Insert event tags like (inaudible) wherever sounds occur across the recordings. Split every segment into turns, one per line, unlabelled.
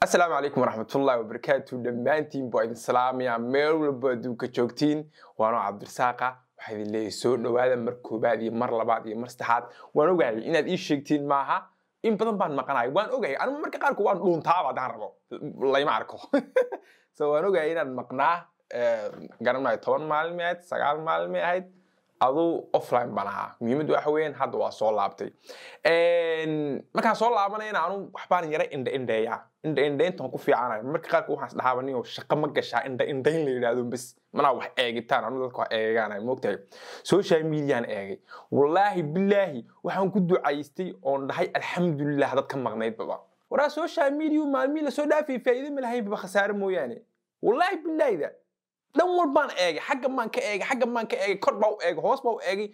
asalaamu calaykum waraxmatullahi wabarakaatu dhammaantiin baa idin salaamaya meel walba adduunka joogtiin waanoo cabdirasaaqa waxaa idin leeyahay soo dhowaada mar koobaad iyo mar labaad iyo mar saddexaad waan ogahayay inaad ii sheegtiin maaha in badan baan maqanaya waan ogahayay anigu marka qaarkood waan dhuuntaaba haddaan rabo layma arko (laughs) so waan ogahayay inaan maqnaa eh, garanayo toban maalmi ahayd sagaal maalmi ahayd aduu offline baan ahaa waxa weeyaan hadda waa soo laabtay markaan soo laabanayna anu waxbaan yara indhaindheeyaa indhaindhayntaan ku fiicanaya marka qaarka waxaan isdhahaaba ninoo shaqo ma gashaa indhaindhayn la yidhaahdo bes manaa wax eegitaan anu dadka wax eegaanaya moogtahay social mediaan eegay wallaahi bilaahi waxaan ku ducaystay oon dhahay alxamdulilah dadka maqnaydbaba waraa social media maalmii lasoo dhaafay faa'iido ma lahaynbaba khasaare mooyaane wallaahi bilaahida dhan walbaan eegay xaggan baan ka eegay xaggan baan ka eegay kor baa u eegay hoos baa u eegay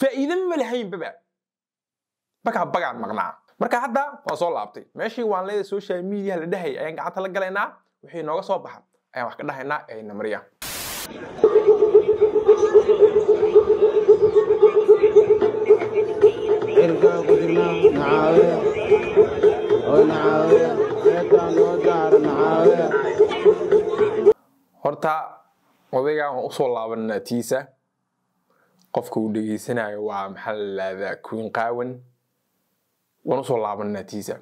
faa'iida ma lahaynbaba bakaa bagaan maqnaa marka hadda waa soo laabtay meeshii waan leedahay social media la dhahayay ayaan gacanta la galaynaa wixii nooga soo baxa ayaan wax ka dhahaynaa ee namriya horta odaygan usoo laabananaa tiisa qofka uu dhegeysanayo waa maxaa la lahdaa queen qaawan waan usoo laabananaa tiisa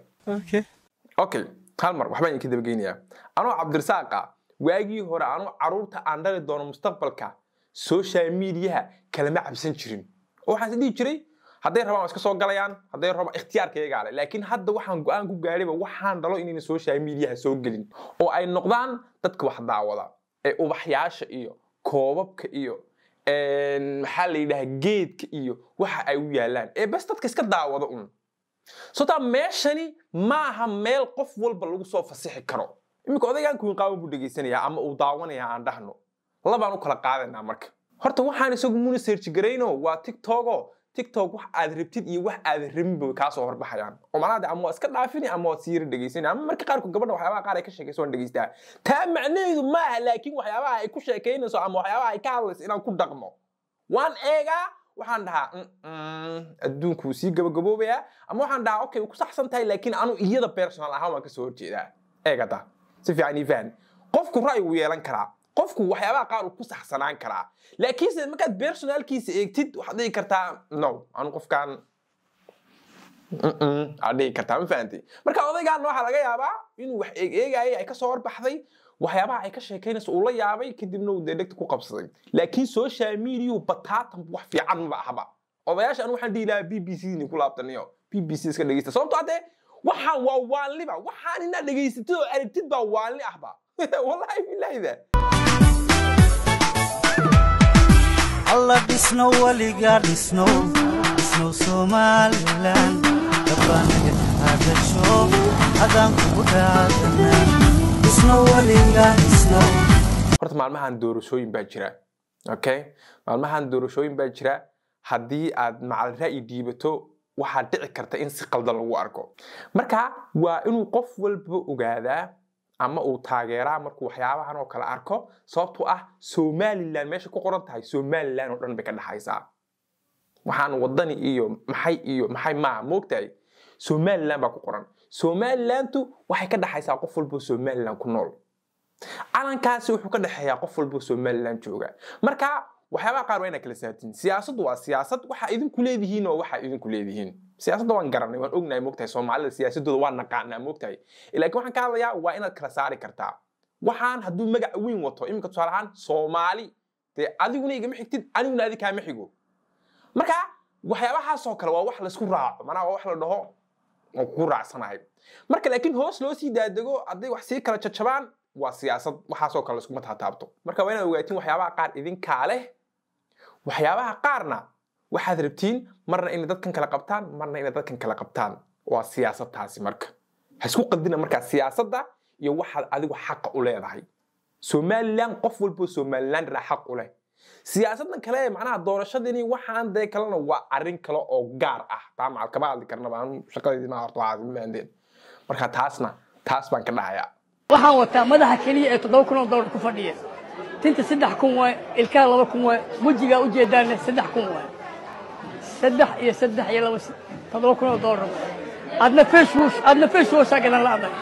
okay hal mar waxbaan idinka dabageynayaa anoo cabdirisaaqa waagii hore anuu caruurta aan dhali doono mustaqbalka social mediaha kalama cabsan jirin oo waxaan isdhihi jiray hadday rabaan waa iska soo galayaan hadday rabaan ikhtiyaarkayagaa leh laakiin hadda waxaan go-aan ku gaadhayba waxaan dhalo inayna social mediaha soo gelin oo ay noqdaan dadka wax daawada ee ubaxyaasha iyo koobabka iyo maxaa la yidhaha geedka iyo waxa ay u yaalaan ee bas dadka iska daawada un sotaa meeshani maaha meel qof walba lagu soo fasixi karo iminka odagaan kuinqaawan buu dhegaysanayaa ama uu daawanayaa aan dhahno labaan u kala qaadanaa marka horta waxaan isagu muna garayno waa tictogo tiktok wax aad rabtid iyo wax aad rabinba kaasoo horbaxayaan oo ama waa iska dhaafini ama waad siira dhegeysanaya ama marka qaarkood gabadha waxyaabaha qaar ay ka sheekayso waan dhegeystaa taa macnaheedu maaha laakiin waxyaabaha ay ku sheekaynayso ama waxyaabaha ay ka hadlayso inaan ku dhaqmo waan eegaa waxaan dhahaa adduunku sii gabagaboobayaa ama waxaan dhahaa okay ku saxsan tahay laakiin anu iyada personal ahaan waan kasoo horjeedaa eegada si fiican ii qofku ra'yi wuu yeelan karaa qofku waxyaabaha qaar uu ku saxsanaan karaa laakiinse markaad bersonaalkiisa eegtid waxaad dhihi kartaa no anu qofkan aad dhihi kartaa ma fahamtay marka odaygaana waxaa laga yaabaa inuu wax eegeegayay ay kasoo warbaxday waxyaabaha ay ka sheekaynayso uu la yaabay kadibna uu dee ku qabsaday laakiin social mediau bataatan wax fiican maba ahba odayaasha anu waxaan dhihi lahaa b b c ni ku laabtaniyo b b c iska dhegeysta sababto haddee ah waxaan waa waalniba waxaan inaad dhegeysatid oo aragtid baa waalni ahba (laughs) wallahi bilaahida alla dhisno weligaa dhisno dhisno somalilan dabanaga hadasho hadaan kugu dhaadanaa dhisno weligaa dhisno horta maalmahan doorashooyin baa jira okay maalmahan doorashooyin baa jira haddii aad macal ra'yi dhiibato waxaa dhici karta in si qaldan lagu arko marka waa inuu qof walba ogaadaa ama uu taageeraa markuu waxyaabahan oo kale arko sababtoo ah somalilan meesha ku qoran tahay somalilan oo dhan bay ka dhexaysaa waxaan wadani iyo maxay iyo maxay maa moogtahay somalilan baa ku qoran somalilantu waxay ka dhexaysaa qof walbo somalilan ku nool calankaasi wuxuu ka dhexeeyaa qof walbo somalilan jooga marka waxyaabaha qaar waa inaa kala saatiin siyaasaddu waa siyaasad waxa idinku leedihiin oo waxa idinku leedihiin siyaasadda waan garanay waan ognahay mogtahay soomaalida siyaasadooda waa naqaanaa mogtahay lakin waxaan ka hadlayaa waa inaad kala saari kartaa waxaan hadduu magac weyn wato iminka tusaale ahaan soomaali dee adiguna igama xigtid aniguna adi xigo marka waxyaabahaasoo kale waa wax laysku raaco manaa waa wax la dhaho oo ku raacsanahay marka laakiin hoos loo sii daadego hadday wax sii kala jajabaan waa siyaasad waxaasoo kale laiskuma taataabto marka waa inaad ogaatiin waxyaabaha qaar idinkaa leh waxyaabaha qaarna waxaad rabtiin marna inay dadkan kala qabtaan marna inay dadkan kala qabtaan waa siyaasadtaasi marka ha isku markaa siyaasadda iyo waxaad adigu xaqa u leedahay somalilan qof walbo somalilan dhinaa xaq u leh siyaasaddan kale macnaha doorashadini waxaan dee kalena waa arrin kale oo gaar ah taa kama hadli karnaba shaqadeedima horta ma fahandeen marka taasna taas baan ka dhahayaa waxaan wataa madaxa keliya ee toddoba kun oo doolar ku fadhiya tinta saddex kun waay ilkaha laba kun waay wejigaa ujeedaana saddex kun waay saddex iyo saddex iyo laba toddoba kun oo doolar adna facebook adna faceboosaa gadan la-adag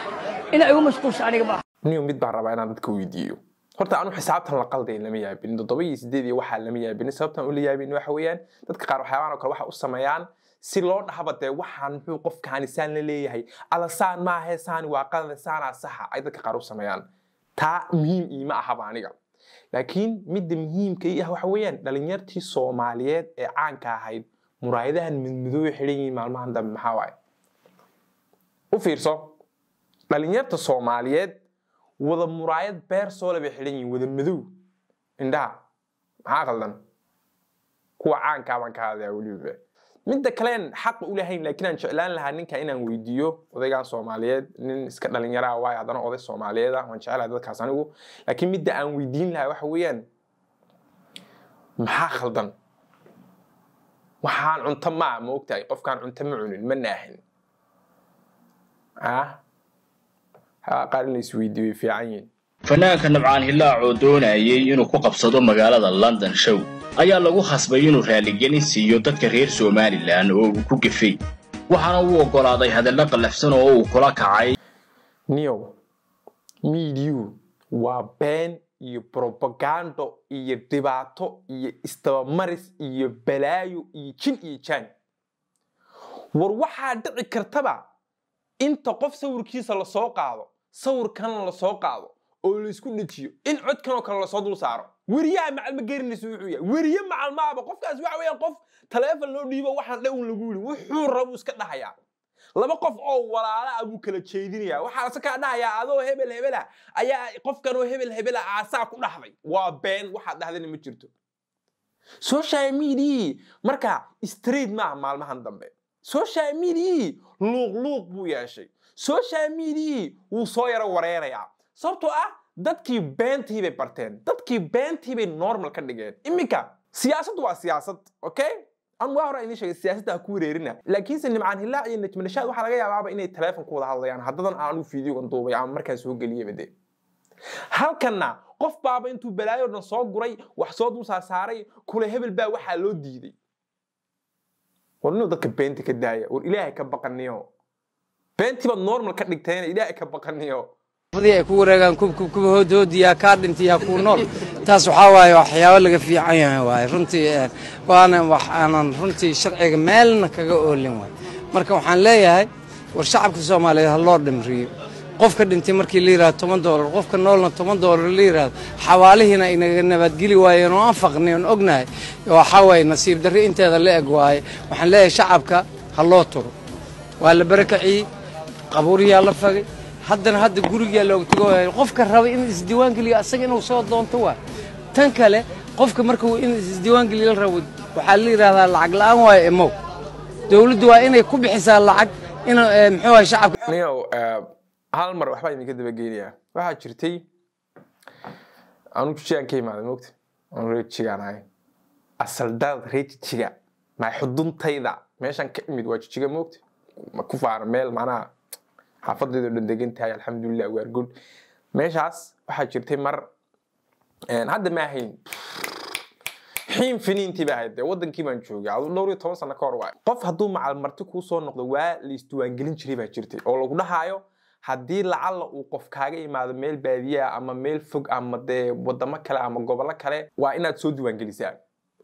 inaa igu mashquulsha aniga maaha niyo mid baan rabaa inaan dadka weydiiyo horta aanu xisaabtan la qaldayn lama yaabin toddoba iyo sideed iyo waxaa lama yaabin sababtan u la yaabin waxa weeyaan dadka qaar waxyaabahan oo kale waxa u sameeyaan si loo dhahaba dee waxaan muxuu qofkaani saan la leeyahay ala saan maahe saani waa qalada saanaa saxa ay dadka qaar u sameeyaan taa muhiim iima ahaba aniga laakiin midda muhiimka ii ah waxa weeyaan dhalinyartii soomaaliyeed ee caanka ahayd muraayadahan midmadooy xidhan yihiin maalmahan dambe maxaa waaye u fiirso dhalinyarta soomaaliyeed wada muraayad beer soole bay xidhan yihiin wada madow indhaha maxaa qaldan kuwa caankaabaan ah ka hadlayaa weliba midda kalen xaq u lahayn jeclaan lahaa ninka inaan weydiiyo odaygan soomaaliyeed nin iska dhalinyaraa waay adana oday soomaaliyeed waan jecelahay dadkaas anigu laakiin midda aan weydiin lahaa waxa weeyaan maxaa khaldan waxaan cunto maa ma ogtahay qofkaan cunto ma cunin ma naahin ah? qaar in la fiican yihin fanaanka nabcaan hilaac oo doonayay inuu ku qabsado magaalada london show ayaa lagu khasbay inuu raaligelin siiyo dadka reer somalilan oo uu ku gefay waxaana uu oggolaaday hadallo qallafsan oo uu kula kacay niow miidiyu waa been iyo brobagando iyo dhibaato iyo istabamaris iyo balaayo iyo jin iyo jaan war waxaa dhici kartaba inta qof sawirkiisa lasoo qaado sawirkan lasoo qaado oo laisku dhejiyo in codkanoo kale lasoo dul saaro weriyaha macalma gelinaysa wuxuu yahay weriye macalmaaba qofkaas waxa weeyaan qof taleefon loo dhiibo waxaan dhown lagu yidhi wuxuu rabu iska dhahayaa laba qof oo walaala a buu kala jeedinayaa waxaa se dhahayaa adoo hebel hebelah ayaa qofkanoo hebel hebela aasaa ku dhahday waa been waxaad dhahdana ma jirto social mediaii marka street maaha maalmahan dambe social mediaii luuqluuq buu yeeshay social mediaii wuu soo yaro wareerayaa sababtoo ah dadkii beentii bay barteen dadkii beentii bay normal ka dhigeen iminka siyaasaddu waa siyaasad okay an waa hore idin sheegay siyaasadda ha ku wareerina laakiinse nimcaan hillaac iyo najmanashaad waxaa laga yaabaaba inay teleefon ku wada hadlayaan haddadan aanu fiidiyoogan duubay ama markaan soo geliyaba halkanna qof baaba intuu balaayo dhan soo guray wax soo dul saasaaray kule hebel baa waxaa loo diiday war inuu dadka beenta ka daaya war ilaahay ka baqaniyo beentii normal ka dhigteen ilaahay ka baqaniyo ay ku wareegaan kubkubkuba hoodhoodiya kaa dhintay ha kuu nool taas waxaa waaye waxyaabo laga fiican yahay waaye runtii eh, waana wax aanan runtii sharciga meelna kaga oolin waay marka waxaan leeyahay war shacabka soomaaliyeed ha loo dhimriyo qofka dhintay markii la yidhahdo toban doolar qofka noolna toban doolar la yidhahdo xawaalihiina inaga nabadgeli waayeen oo aan faqnay oon ognahay waxaa waaye nasiib darri inteeda la eg waaye waxaan leeyahay shacabka ha loo turo waa la barakaciyey qabuuriyaa la fagay haddana hadda gurigaa looga tago qofka raba in isdiiwaan geliyo asaga inuu soo doonto waa tan kale qofka marka in isdiiwaan geliyo la rabo waxaa la yidhaahdaa lacag la'aan waayo emow dowladdu waa inay ku bixisaa lacag in eh, muxuu ahay shacabka eh, hal mar waxbaa idinka dabageynayaa waxaa jirtay anugu jigaan ka imaaday moogta anu reer jigaan ahay asaldaad reer jijiga maa xuduntayda meeshan ka imid waa jijiga moogta ma ku faara meel macnaha xaafadaydu dhan degan tahay alxamdulilah waar good meeshaas waxaa jirtay mar hadda ma ahayn xiin finiintii baa ahayd wadankii baan joogay dhowr iyo toban sano ka hor waay qof hadduu macalmarti kuu soo noqdo waa la isdiwaangelin jiray baa jirtay oo lagu dhahaayo haddii lacalla uu qof kaaga imaado meel baadiyaa ama meel fog ama dee wadamo kale ama gobollo kale waa inaad soo diiwaangelisaa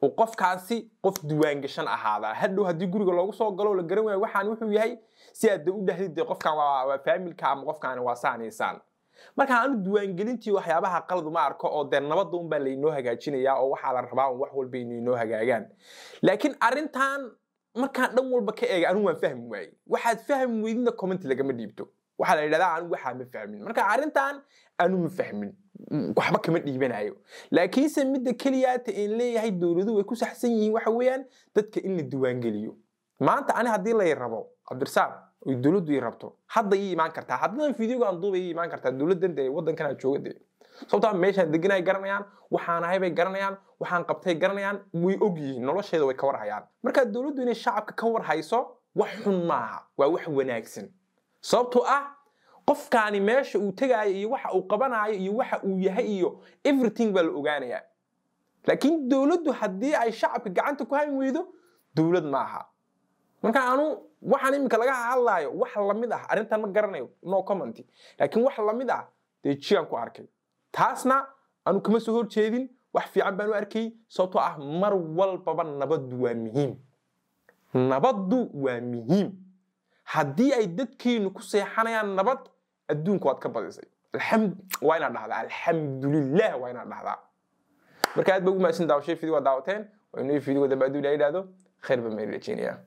uu qofkaasi qof diiwaangashan ahaadaa hadhow haddii guriga loogu soo galo la garan waayo waxaan wuxuu yahay si aad u dhahdide qofkan waa faamilka ama qofkan waa saanaysaan marka aanu diiwaangelintii waxyaabaha qaladuma arko oo dee nabadda unbaa laynoo hagaajinayaa oo waxaa la rabaa wax walba inaynoo hagaagaan laakiin arrintan markaan dhan walba ka eega anigu waan fahmi waaye waxaad fahmi weydina comment lagama dhiibto waxaa la yidhahdaa anigu waxaa ma fahmin marka arrintan anu ma fahmin waxba kama dhiibanayo laakiinse midda keliyaata een leeyahay dowladuhu way ku saxsan yihiin waxa weeyaan dadka in la diiwaangeliyo maanta ani haddii la rabo cabdirasaaq oy dowladdu ii rabto hadda ii imaan kartaa haddadan fideoga aan duuba ii imaan kartaa dowladdan dee waddankan jooga dee sababtaa meeshaan deganahay garanayaan waxaan ahay bay garanayaan waxaan qabtay garanayaan way og yihiin nolosheeda way ka warhayaan markaa dowladdu inay shacabka ka warhayso wax xun maaha waa wax wanaagsan sababtoo ah qofkaani meesha uu tegaayo iyo waxa uu qabanaayo iyo waxa uu yahay iyo everything baa la ogaanayaa laakiin dowladdu haddii ay shacabka gacanta ku hayn weydo dowlad maaha marka anu waxaan iminka laga hadlaayo wax lamid ah arrintan ma garanayo no comment laakiin wax lamid ah dee jiaan ku arkay taasna anu kama soo horjeedin wax fiican baan u arkayy sababtoo ah mar walbaba nabaddu waa muhiim nabaddu waa muhiim haddii ay dadkiinu ku seexanayaan nabad adduunku waad ka badisay waa inaad dhahdaa alxamdulilah waa inaad dhahdaa marka aad ba ugu mahadsantaha sheefidii waa daawateen waa inuu fiidigo dambe hadduu ilaha khayr baan meeri rajeynaya